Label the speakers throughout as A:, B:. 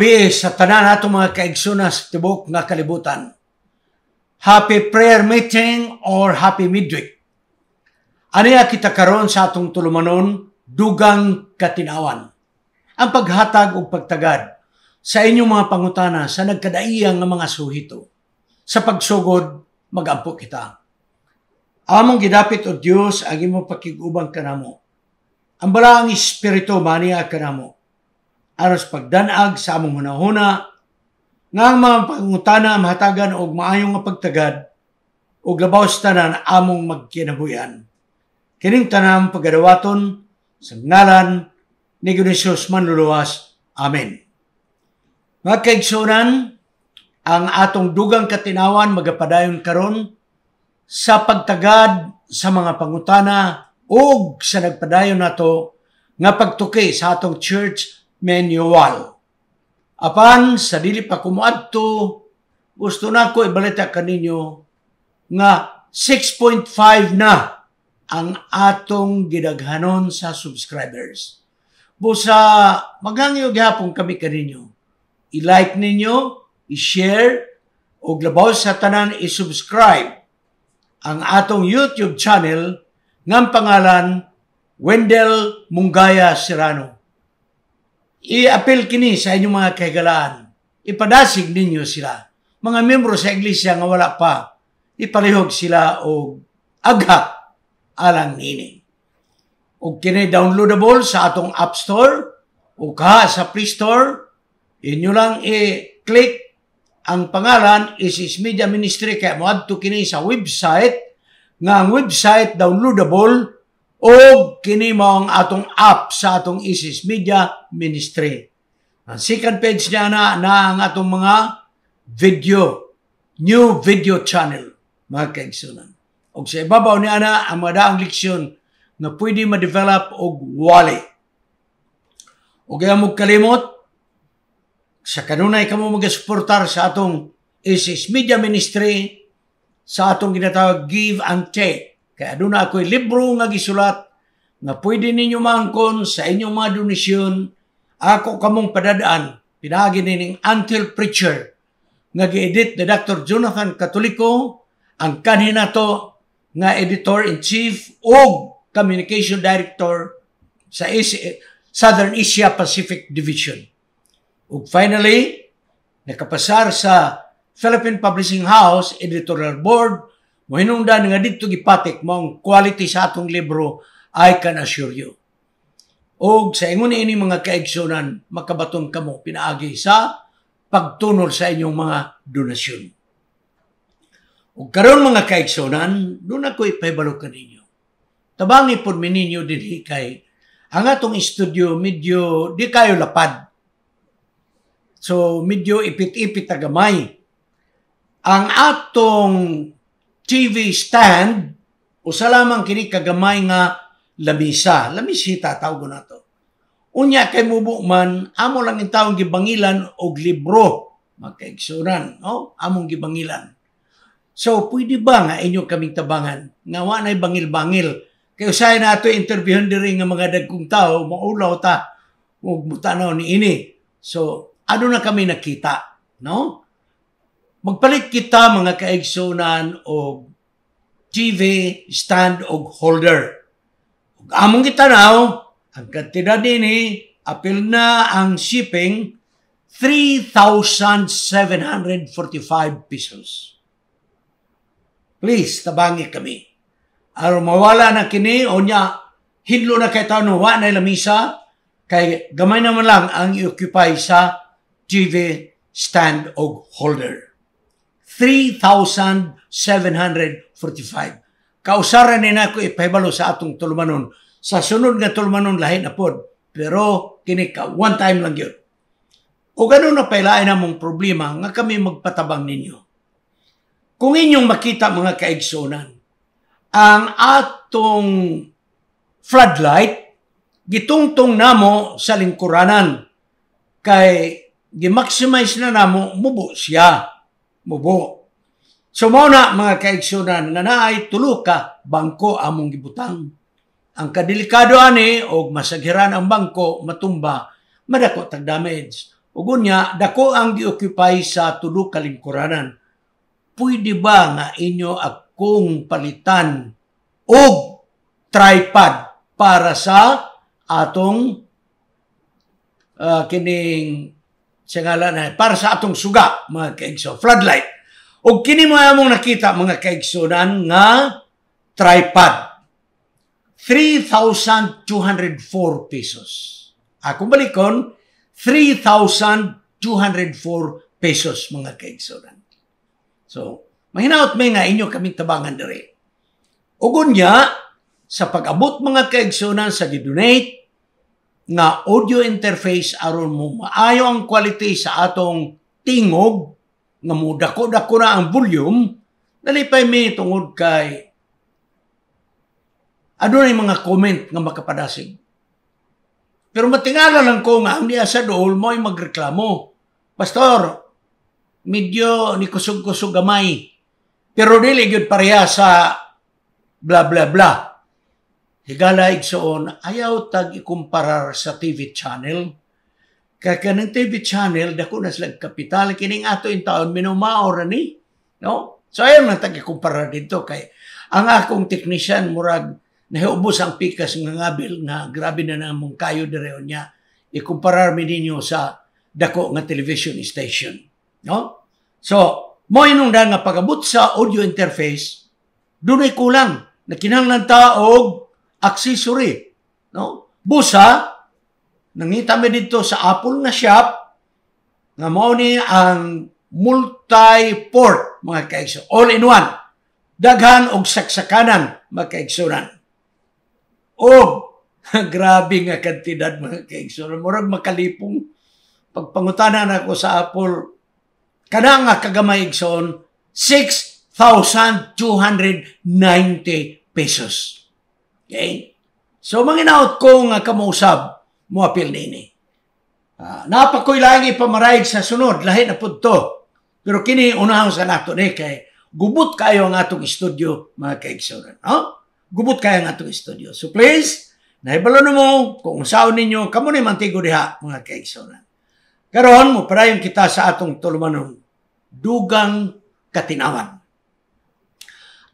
A: gabi sa tanan ato mga kaigsuna sa tibok nga kalibutan. Happy prayer meeting or happy midweek. Aniya kita karon sa atong tulumanon dugang katinawan. Ang paghatag o pagtagad sa inyong mga pangutana sa nagkadaiyang nga mga suhito. Sa pagsugod, magampo kita. Among gidapit o Dios ang imong pakigubang kanamo. Ang balaang espiritu maniya kanamo aros pagdanag sa among hunahuna, nga ang mga pangutana mahatagan og maayong pagtagad og labaw sa tanan among magkinabuyan. Kining tanang pagadawaton sa ngalan ni Ginesios manluluwas. Amen. Mga kaigsunan, ang atong dugang katinawan magapadayon karon sa pagtagad sa mga pangutana ug sa nagpadayon nato nga pagtuki sa atong church manual. Apan sa dili pa kumuadto, gusto na ko ibalita kaninyo nga 6.5 na ang atong gidaghanon sa subscribers. Busa magangyo gihapon kami kaninyo. I-like ninyo, i-share o labaw sa tanan i-subscribe ang atong YouTube channel ng pangalan Wendell Mungaya Serrano i appel kini sa inyong mga kaigalaan. Ipadasig ninyo sila. Mga membro sa iglesia nga wala pa, iparihog sila o agha alang nini. O kini downloadable sa atong App Store o ka sa Play Store. Inyo lang i-click ang pangalan is, is Media Ministry kaya mo adto kini sa website nga website downloadable o kinimong atong app sa atong Isis Media Ministry. Ang second page niya na, na ang atong mga video, new video channel, mga kaigsunan. O sa ibabaw ni Ana, ang mga daang leksyon na pwede ma-develop o wali. O kaya mo kalimot, sa kanunay ka mo mag sa atong Isis Media Ministry, sa atong ginatawag Give and Take kaya aduna ako'y libro nga gisulat nga pwede ninyo mangkon sa inyong mga donasyon. Ako kamong padadaan, pinagi nining Until Preacher nga gi-edit ni Dr. Jonathan Katoliko ang kanhinato nga editor-in-chief o communication director sa Southern Asia Pacific Division. Ug finally, nakapasar sa Philippine Publishing House Editorial Board Mahinungdan nga dito gipatik mo ang quality sa atong libro, I can assure you. O sa ingon ini mga kaigsunan, makabaton kamo pinaagi sa pagtunol sa inyong mga donasyon. O karon mga kaigsunan, doon ako ipahibalo ka ninyo. Tabangi po mininyo din hikay, ang atong studio medyo di kayo lapad. So medyo ipit-ipit na gamay. Ang atong TV stand o sa lamang kini kagamay nga lamisa. Lamisita tawag na to. Unya kay mubo man amo lang in taong gibangilan og libro magkaigsuran, no? Among gibangilan. So pwede ba nga inyo kaming tabangan nga wala nay bangil-bangil kay usay na ato interviewon diri nga mga dagkong tao maulaw ta ug mutanaw ni ini. So ano na kami nakita, no? Magpalit kita mga kaigsunan o TV stand og holder. Ug among gitanaw, ang kantidad dinhi apil na ang shipping 3,745 pesos. Please, tabangi kami. Aron mawala na kini o niya, hinlo na kay tanong wa na lamisa, kay gamay naman lang ang i-occupy sa TV stand og holder. 3,745. Kausaran ni nako ipahibalo eh, sa atong tulumanon. Sa sunod nga tulumanon lahi na pod, pero kini ka one time lang yun. O ganun na pailain namong problema nga kami magpatabang ninyo. Kung inyong makita mga kaigsunan, ang atong floodlight gitungtong namo sa lingkuranan kay gi-maximize na namo mubo siya mubo. So mao na mga kaigsoonan nga naay tulo ka bangko among gibutang. Ang kadelikado ani og masagiran ang bangko matumba madako tag damage. Ug unya dako ang gioccupy sa tulo ka lingkuranan. Pwede ba nga inyo akong palitan og tripod para sa atong uh, kining sa ngalan na para sa atong suga, mga kaigso, floodlight. O kini mo among nakita, mga kaigsunan, nga tripod. 3,204 pesos. Akong balikon, 3,204 pesos, mga kaigsunan. So, mahinaot may nga inyo kaming tabangan dere. Ugon niya, sa pag-abot mga kaigsunan sa gidonate, na audio interface aron mo maayo ang quality sa atong tingog nga mudako-dako na ang volume nalipay mi tungod kay adunay ano mga comment nga makapadasig pero matingala lang ko nga ang niya sa dool mo ay magreklamo pastor medyo ni kusog-kusog gamay pero dili gyud pareha sa bla bla bla Higala igsoon, ayaw tag ikumparar sa TV channel. Kaya kanang TV channel, dako na sila kapital, kining ato in taon, minumao ra ni. No? So ayaw na tag ikumparar dito. Kay ang akong technician, murag, nahiubos ang pikas ng ngabil nga grabe na namong kayo direon niya. Ikumparar mi ninyo sa dako nga television station. No? So, mo inungdan nga pagabot sa audio interface, dunay kulang na kinahanglan ta og accessory. No? Busa, nangita mi dito sa Apple na shop, nga mao ni ang multi-port, mga kaigso. All-in-one. Daghan og saksakanan, mga kaigsunan. O, grabe nga kantidad, mga kaigsunan. Murag makalipong pagpangutanan ako sa Apple, kada nga kagamay igsoon, 6,290 pesos. Okay? So, manginaot ko nga kamausab mo apil nini. Uh, napakoy lang ipamaraid sa sunod, lahi na punto. Pero kini unahan sa nato ni kay gubot kayo ang atong studio mga kaigsuran. No? Gubot kayo ang atong studio. So please, naibalo mo kung saan ninyo, kamo ni mantigo diha mga kaigsuran. Karon mo parayon kita sa atong tulumanon dugang katinawan.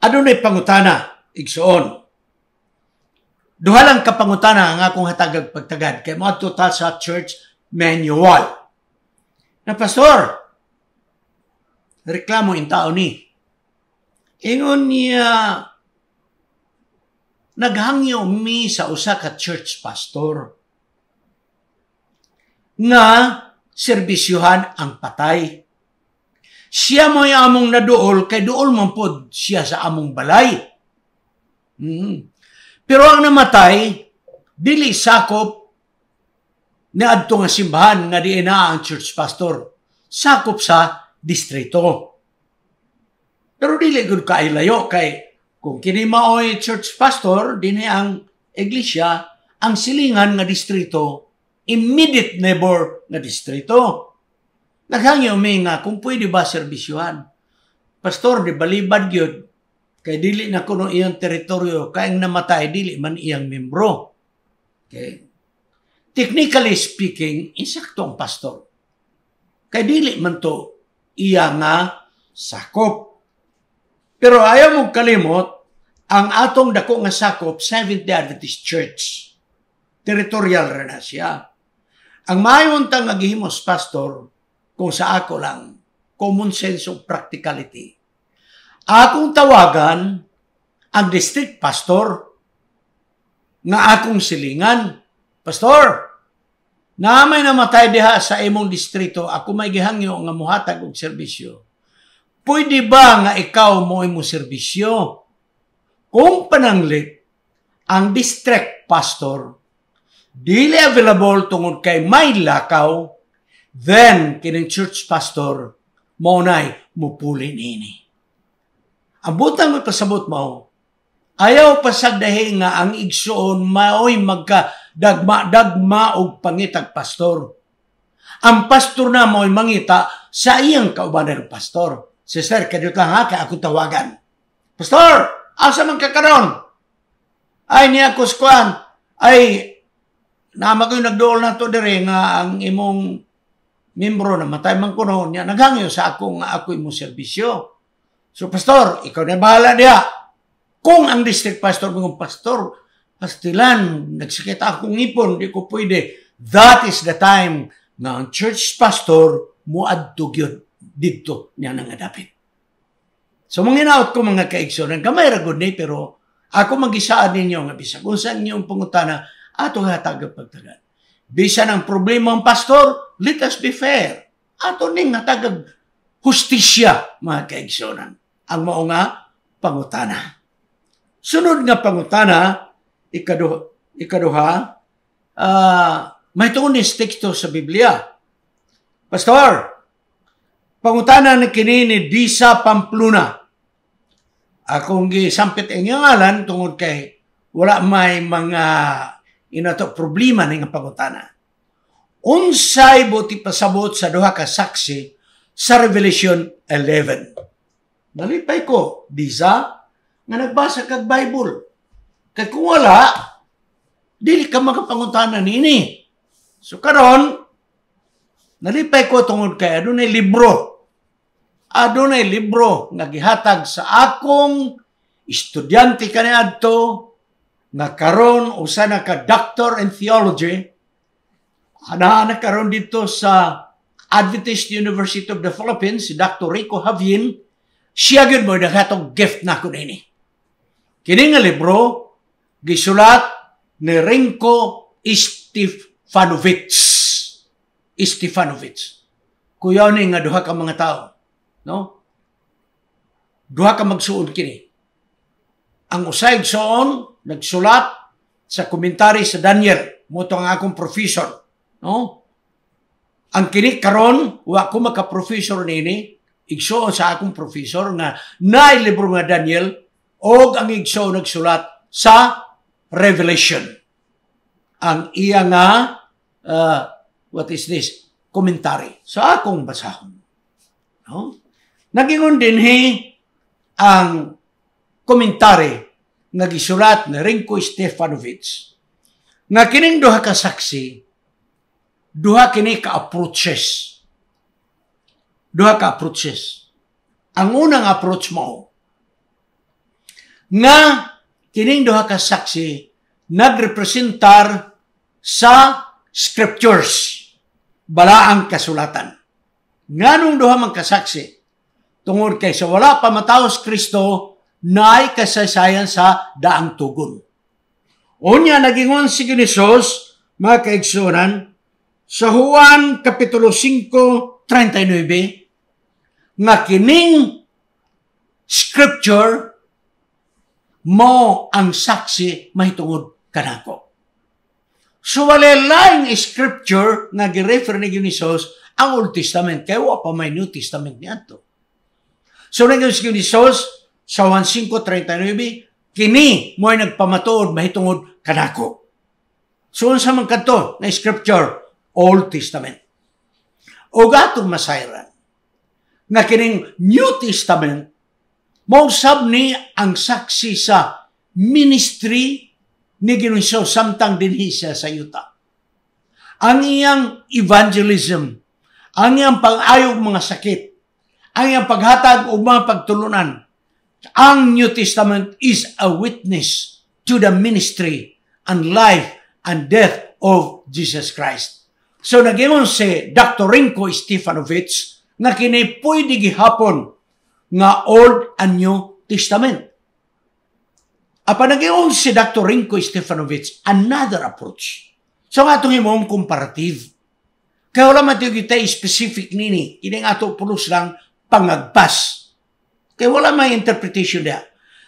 A: Ano na pangutana, igsoon, Duha lang kapangutana nga akong hatagag pagtagad kay mo total sa church manual. Na pastor, reklamo in tao ni. Ingon niya naghangyo mi sa usa ka church pastor na serbisyuhan ang patay. Siya mo among naduol kay duol man pod siya sa among balay. Hmm. Pero ang namatay, dili sakop na adto nga simbahan nga di na ang church pastor. Sakop sa distrito. Pero dili gud kay layo kay kung kini maoy church pastor dinhi ang iglesia ang silingan nga distrito immediate neighbor nga distrito. Naghangyo mi nga kung pwede ba serbisyuhan. Pastor, di balibad gyud Kay dili na kuno iyang teritoryo, kaing namatay, dili man iyang membro. Okay? Technically speaking, insakto ang pastor. Kay dili man to iya nga sakop. Pero ayaw mong kalimot, ang atong dako nga sakop, Seventh-day Adventist Church. Territorial rin na siya. Ang mayon tang agihimos, Pastor, kung sa ako lang, common sense of practicality akong tawagan ang district pastor nga akong silingan. Pastor, na may namatay diha sa imong distrito, ako may gihangyo nga muhatag og serbisyo. Pwede ba nga ikaw mo imo serbisyo? Kung pananglit, ang district pastor dili available tungod kay may lakaw, then kining church pastor mo nay mupulin ini. Abutang ko kasabot mao. Ayaw pasagdahi nga ang igsoon maoy magkadagma-dagma og pangitag pastor. Ang pastor na mo'y mangita sa iyang kaubanan pastor. Sister, kadiyot lang ha, kaya ako tawagan. Pastor, asa man ka Ay niya kuskuan, ay nama ko yung nagdool na to dire nga ang imong membro na matay man kuno niya naghangyo sa akong ako imong serbisyo. So, pastor, ikaw na bahala diya. Kung ang district pastor mo, pastor, pastilan, nagsikit akong ngipon, di ko pwede. That is the time na ang church pastor mo adtog yun dito niya nang adapit. So, manginaot ko mga kaigsonan, kamay ragod ni, pero ako magisaan ninyo nga bisag unsa inyong pangutana ato nga tagapagtagan. Bisan ang problema ang pastor, let us be fair. Ato ning nga tagag hustisya mga kaigsonan ang mao nga pangutana. Sunod nga pangutana, ikaduha, ikaduha uh, may tunis teksto sa Biblia. Pastor, pangutana ni kini ni Disa Pampluna. Akong gisampit ang ngalan tungod kay wala may mga inato problema ning pangutana. Unsay buti pasabot sa duha ka saksi sa Revelation 11 nalipay ko disa nga nagbasa kag Bible. Kag kung wala, dili ka makapanguntanan nini. So karon nalipay ko tungod kay adunay libro. Adunay libro nga gihatag sa akong estudyante kaniadto nga karon usa na ka doctor in theology ana na karon dito sa Adventist University of the Philippines si Dr. Rico Javien siya gyud mo naghatog gift na na dinhi. Eh. Kini nga libro gisulat ni Rinko Istifanovic. Stefanovic. Kuyaw ni nga duha ka mga tao, no? Duha ka magsuon kini. Ang usay soon nagsulat sa komentary sa Daniel, mo ang akong professor, no? Ang kini karon wa ko maka professor nini, igsoon sa akong professor nga naay libro nga Daniel og ang igsoon nagsulat sa Revelation. Ang iya nga uh, what is this? Commentary sa akong basahon. No? Nagingon din he ang komentary nga gisulat ni Rinko Stefanovic nga kining duha ka saksi duha kini ka approaches duha ka approaches. Ang unang approach mo, nga kining duha ka saksi nagrepresentar sa scriptures balaang kasulatan. Nganong duha man kasaksi tungod kay sa wala pa mataos Kristo naay kasaysayan sa daang tugon. Unya nagingon si Ginisos, mga kaigsunan, sa Juan Kapitulo 5, 39, nga kining scripture mo ang saksi mahitungod kanako. So wala laing scripture nga girefer ni Jesus ang Old Testament kay wa pa may New Testament niadto. So nang ni Jesus sa 15:39 kini mo ay nagpamatuod mahitungod kanako. So unsa man kadto na scripture Old Testament. O gatong masayran nga kining New Testament mausab ni ang saksi sa ministry ni Ginoo samtang dinhi siya sa yuta. Ang iyang evangelism, ang iyang pag-ayog mga sakit, ang iyang paghatag o mga pagtulunan, ang New Testament is a witness to the ministry and life and death of Jesus Christ. So nagingon si Dr. Rinko Stefanovic, nga kini pwede gihapon nga Old and New Testament. Apan naging si Dr. Rinko Stefanovic, another approach. So nga itong imong comparative. Kaya wala man kita specific nini. Ini nga ito pulos lang pangagpas. Kaya wala may interpretation niya.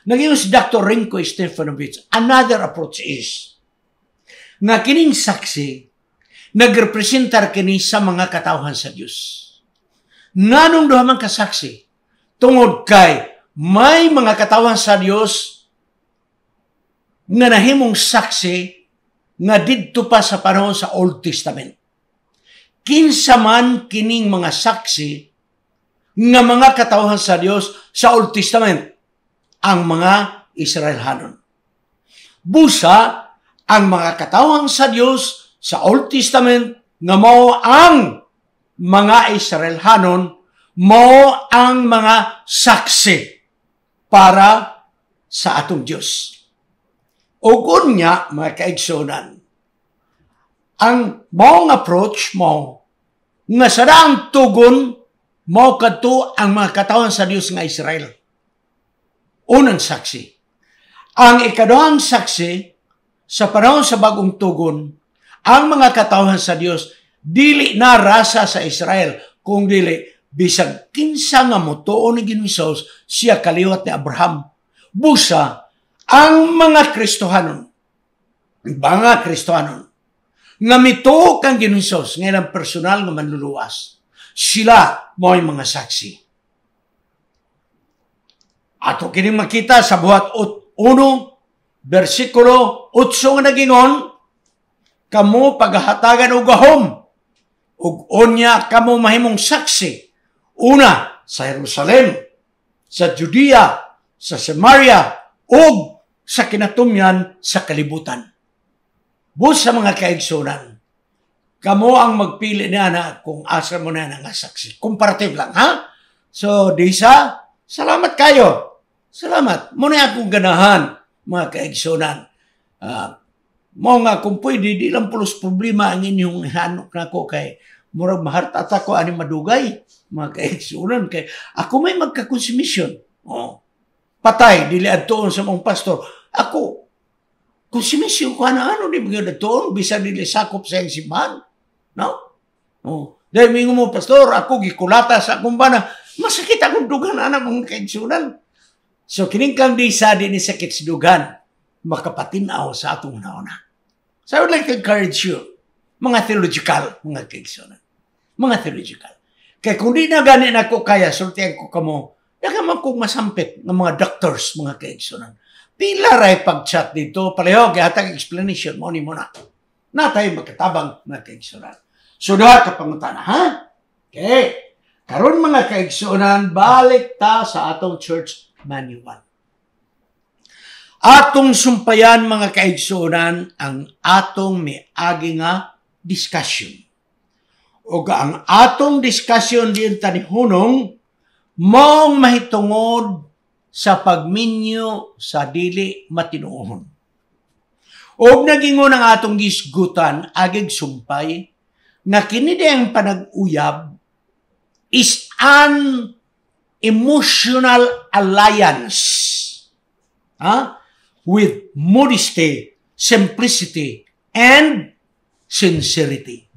A: Naging si Dr. Rinko Stefanovic, another approach is na kining saksi nagrepresentar kini sa mga katawhan sa Diyos nganong duha man kasaksi tungod kay may mga katawan sa Dios nga nahimong saksi nga didto pa sa panahon sa Old Testament. Kinsa man kining mga saksi nga mga katawhan sa Dios sa Old Testament ang mga Israel hanon. Busa ang mga katawhan sa Dios sa Old Testament nga mao ang mga hanon mo ang mga saksi para sa atong Diyos. Ugon niya, mga kaigsunan, ang mong approach mo, nga sarang tugon mo kadto ang mga katawan sa Dios nga Israel. Unang saksi. Ang ikaduhang saksi, sa panahon sa bagong tugon, ang mga katawan sa Dios Dili na rasa sa Israel, kung dili, bisag kinsa nga motuo ni Ginwisos, siya kaliwat ni Abraham. Busa, ang mga Kristohanon, mga Kristohanon, nga mituo kang Ginwisos, ngayon ang personal nga manluluwas, sila mo'y mga saksi. Ato kini makita sa buhat 1, bersikulo 8 nga nagingon, kamo paghatagan og gahom ug unya kamo mahimong saksi. Una, sa Jerusalem, sa Judea, sa Samaria, ug sa kinatumyan sa kalibutan. Bus sa mga kaigsunan, kamo ang magpili niya na kung asa mo na nga saksi. Comparative lang, ha? So, Disa, salamat kayo. Salamat. Muna akong ganahan, mga kaigsunan. Uh, Mao nga kung pwede, di lang pulos problema ang inyong hanok na ko kay murag maharta ta ko ani madugay mga kaigsunan kay ako may magkakonsumisyon. Oh. Patay dili adtoon sa mong pastor. Ako konsumisyon ko ana ano di mga adtoon bisan dili sakop sa simbahan. No? Oh. Dahil mingo mo, Pastor, ako gikulata sa akong bana. Masakit akong dugan, anak mong kaigsunan. So, kining kang di sa din sakit sa dugan, makapatinaw sa atong nauna. So I would like to encourage you, mga theological, mga kaigsoonan. Mga theological. Kaya kung di na gani na ko kaya, sultian ko kamo, nakaman kong masampit ng mga doctors, mga kaigsoonan. Pila ray pag-chat dito, pareho, kaya hatag explanation, mo ni mo na. Na tayo magkatabang, mga kaigsoonan. So doha ka pangutana, ha? Okay. Karon mga kaigsoonan, balik ta sa atong church manual. Atong sumpayan mga kaigsoonan ang atong miagi nga discussion. O ang atong discussion diin hunong mong mahitungod sa pagminyo sa dili matinuohon. Og nagingon ang atong gisgutan agig sumpay na kinide ang panag-uyab is an emotional alliance. Ha? with modesty, simplicity, and sincerity.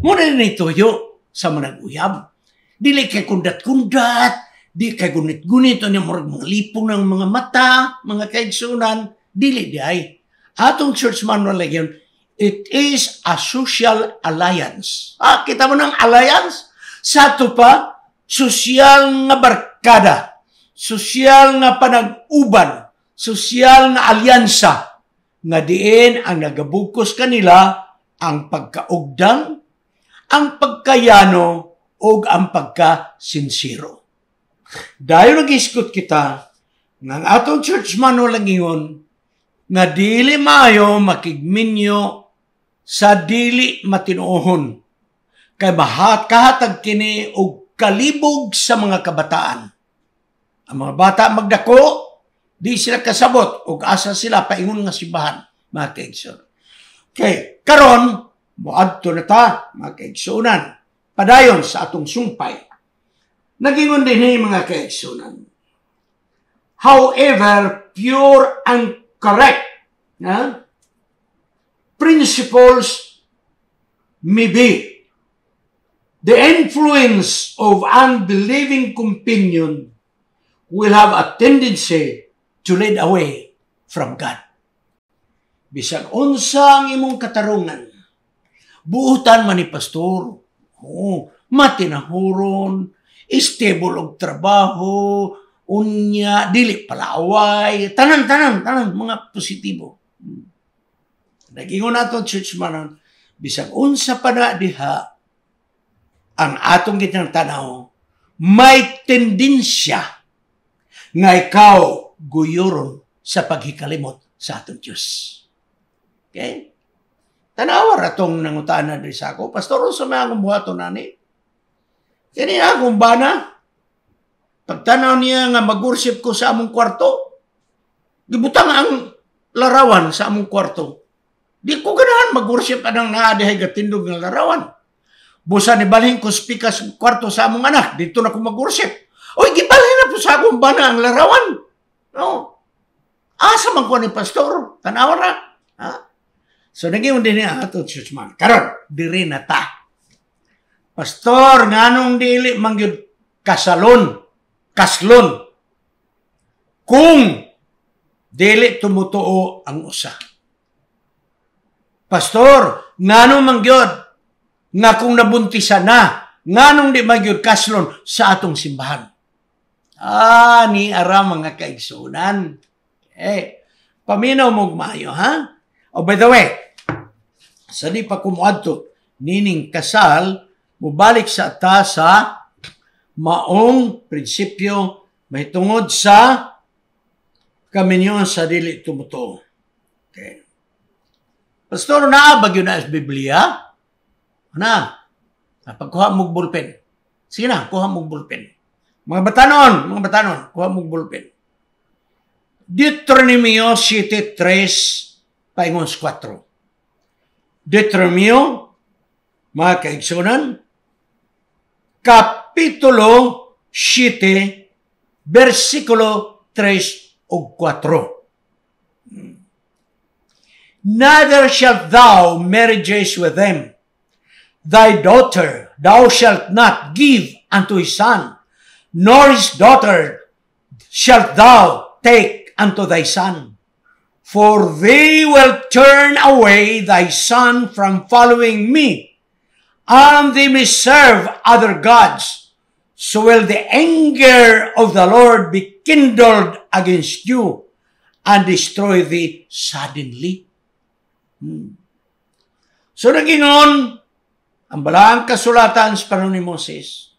A: Muna na ituyo sa manag-uyab. Dili kay kundat-kundat, di kay gunit-gunit, ano murag mga lipong ng mga mata, mga kaigsunan, dili di ay. Atong church manual lagi yun, it is a social alliance. Ah, kita mo ng alliance? Sato pa, social nga barkada, social nga panag-uban, sosyal na alyansa nga diin ang nagabukos kanila ang pagkaugdang, ang pagkayano o ang pagkasinsiro. Dahil nag kita ng atong church man walang ingon nga dili mayo makigminyo sa dili matinuohon kay mahat kahatag kini og kalibog sa mga kabataan. Ang mga bata magdako Di sila kasabot o asa sila paingon nga sibahan, mga kaigsoon. Okay, karon moadto na ta, mga kaigsunan. Padayon sa atong sumpay. Nagingon din ni mga kaigsunan. However, pure and correct na, principles may be the influence of unbelieving companion will have a tendency to lead away from God. Bisag unsang imong katarungan, buutan man ni pastor, oh, matinahuron, stable og trabaho, unya, dili palaway, tanan, tanan, tanan, mga positibo. Nagingon nato church manan, bisag unsa pa na diha, ang atong gitang tanaw, may tendensya nga ikaw guyuron sa paghikalimot sa atong Diyos. Okay? Tanawa ratong nangutana diri sa ako. Pastor, unsa may akong buhato nani? Kini akong bana. Pagtanaw niya nga mag ko sa among kwarto, gibutang ang larawan sa among kwarto. Di ko ganahan mag-worship anang naa dihay gatindog ng larawan. Busa ni balhin ko speaker sa kwarto sa among anak, dito na ko mag-worship. Oy, gibalhin na po sa akong bana ang larawan. No. Asa man ko ni pastor? Tanawa na. Ha? So, naging din niya ato, church man. Karon, diri na ta. Pastor, nganong dili mangyod kasalon, kaslon, kung dili tumutuo ang usa. Pastor, nganong mangyod, nga kung nabuntisan na, nganong di magyud kaslon sa atong simbahan. Ah, ni ara mga kaigsunan. Eh, paminaw mo mayo, ha? Oh, by the way, sa di pa kumuadto, nining kasal, mubalik sa ta sa maong prinsipyo tungod sa kaminyon sa dili tumuto. Okay. Pastor, na bagyo na sa Biblia? Ano? Pagkuha mo bulpen. Sige na, kuha mo bulpen. Mga batanon, mga batanon, kuha mong bulpen. Deuteronomio 7.3, paingons 4. Deuteronomy, mga kaigsunan, Kapitulo 7, versikulo 3 o 4. Neither shalt thou marriages with them. Thy daughter thou shalt not give unto his son, nor his daughter shalt thou take unto thy son. For they will turn away thy son from following me, and they may serve other gods. So will the anger of the Lord be kindled against you, and destroy thee suddenly. Hmm. So nagingon, ang balaang kasulatan sa panahon Moses,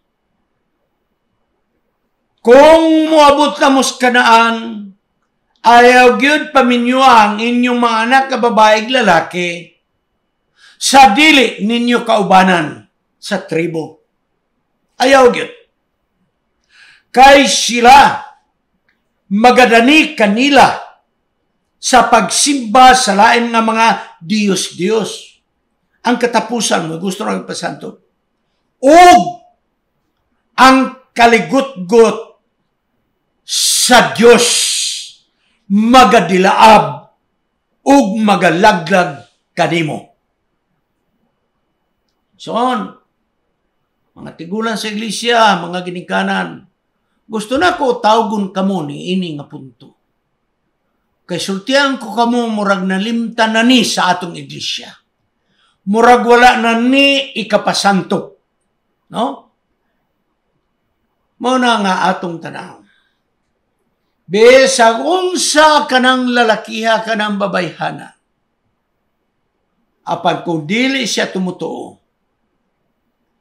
A: kung muabot na muskanaan, ayaw gyud paminyo ang inyong mga anak na babaeng lalaki sa dili ninyo kaubanan sa tribo. Ayaw gyud. Kay sila magadani kanila sa pagsimba sa lain nga mga Diyos-Diyos. Ang katapusan mo, gusto rin pasanto. O ang kaligot-got sa Dios magadilaab ug magalaglag kanimo. So, mga tigulan sa iglesia, mga ginikanan, gusto na ko tawgon kamo ni ini nga punto. Kay sultian ko kamo murag nalimta na ni sa atong iglesia. Murag wala na ni ikapasanto. No? Mao na nga atong tanaw. Besag unsa kanang lalakiha kanang babayhana. Apan kung dili siya tumutuo,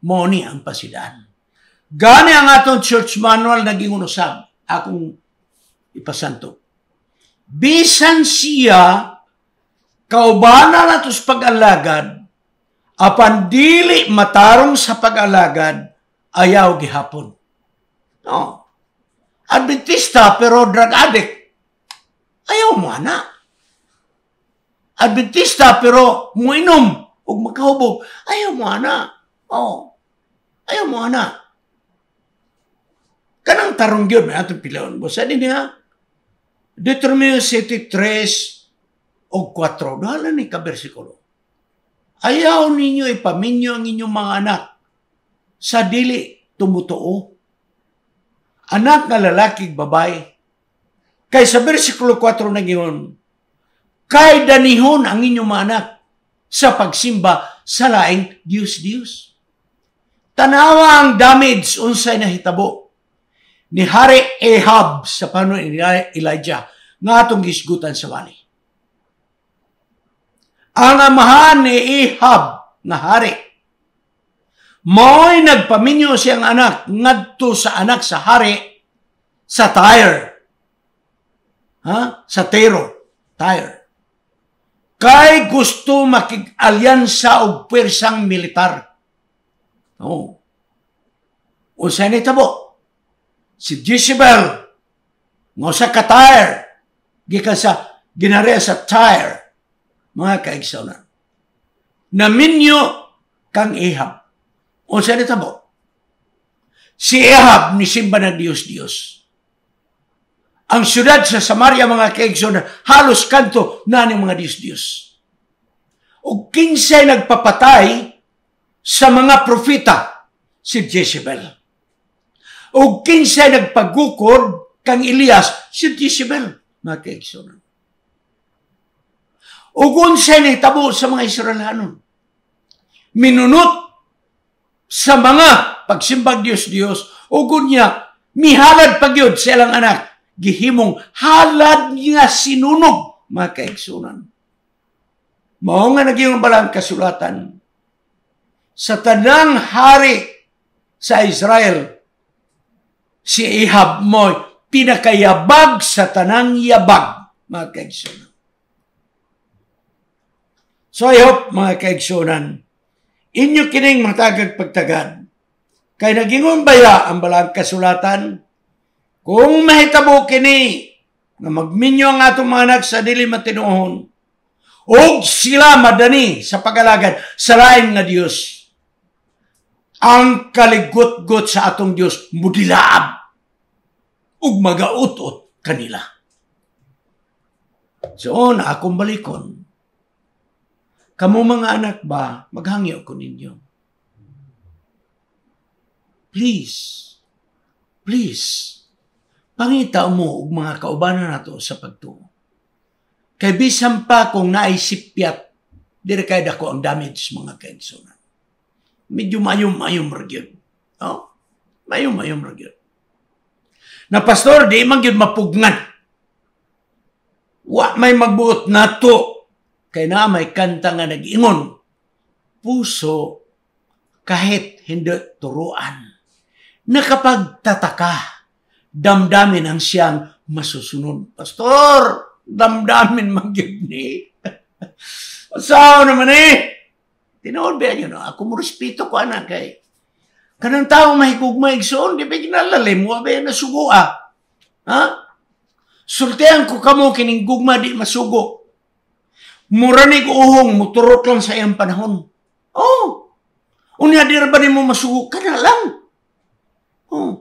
A: mo ni ang pasidan. Gani ang atong church manual naging unusab akong ipasanto. Bisan siya kaubana natos pag-alagad apan dili matarong sa pag-alagad ayaw gihapon. No. Adventista pero drug addict. Ayaw mo ana. Adventista pero muinom o magkahubog. Ayaw mo ana. Oo. Ayaw mo ana. Kanang tarong yun, may atong pilaon mo. Ano sa niya, Deuteronomio 73 o 4, dohala ni kabersikulo. Ayaw ninyo ipaminyo ang inyong mga anak sa dili tumutuo anak nga lalaki babae. Kay sa bersikulo 4 na giyon, kay danihon ang inyong mga anak sa pagsimba sa laing Dios Dios. Tanawa ang damage unsay nahitabo ni Hari Ahab sa panon Elijah nga atong gisgutan sa wali. Ang amahan ni Ahab na hari Mo'y nagpaminyo siyang anak ngadto sa anak sa hari sa Tyre. Ha? Sa Tero, Tyre. Kay gusto makig-alyansa og pwersang militar. Oh. O sa tabo? Si Jezebel nga sa ka Tyre gikan sa ginare sa Tyre mga na, Naminyo kang Ihab o sa nito mo, si Ahab ni Simba ng Diyos-Diyos. Ang syudad sa Samaria, mga kaigsoon, halos kanto na ng mga Diyos-Diyos. O kinsay nagpapatay sa mga profita, si Jezebel. O kinsay nagpagukod kang Elias, si Jezebel, mga kaigsoon. O kunsay nagtabo sa mga Israelanon. Minunot sa mga pagsimbag Dios Dios o kunya mihalad pagyod sa ilang anak gihimong halad nga sinunog mga kaigsunan. Mao nga naging balang kasulatan sa tanang hari sa Israel si Ihab mo pinakayabag sa tanang yabag mga kaigsunan. So I hope mga kaigsunan Inyo kining matagag pagtagad. Kay nagingon baya ang balang kasulatan, kung mahitabo kini na magminyo ang atong mga anak sa dili matinuhon, o sila madani sa pagalagad sa lain nga Dios. Ang kaligot-got sa atong Dios mudilaab ug magautot kanila. So, na akong balikon Kamu mga anak ba, maghangyo ko ninyo. Please, please, pangita mo og mga kaubanan nato sa pagtuo. Kay bisan pa kung naisip piyat, dire kay dako ang damage mga kainsunan. Medyo mayum-mayum ra gyud. Oh? mayum mayom ra Na pastor, di man gyud mapugnan. Wa may magbuot nato Kay na may kanta nga nag-ingon, puso kahit hindi turuan. Nakapagtataka, damdamin ang siyang masusunod. Pastor, damdamin magyod ni. Asaw naman eh. Tinood ba yun? Know, ako mo respeto ko anak kay. Kanang tao mahikugma igsoon, di ba ginalalim Wa ba nasugua? Ah? Ha? Sultihan ko kamu kining gugma di masugo. Mura ni kuhong, muturot lang sa iyang panahon. Oh. Unya dir ba ni mo masugo ka na lang? Oh.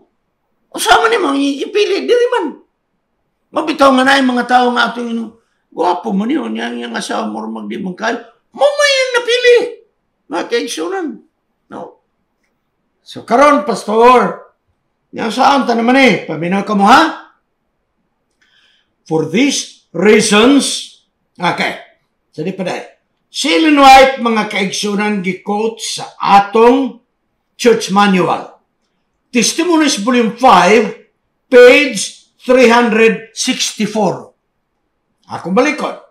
A: Usama ni mo, ipili, diri man. Mabitaw nga na yung mga tao nga ato yun. Gwapo mo niyo, niya yung asawa mo rin magdi mangkal. Mamay napili. Mga kaigsunan. No? So, karon pastor, niya saan ta naman eh, paminaw ka mo ha? For these reasons, okay, sa di Si Ellen White, mga kaigsunan, gi-quote sa atong church manual. Testimonies Volume 5, page 364. Akong balikot.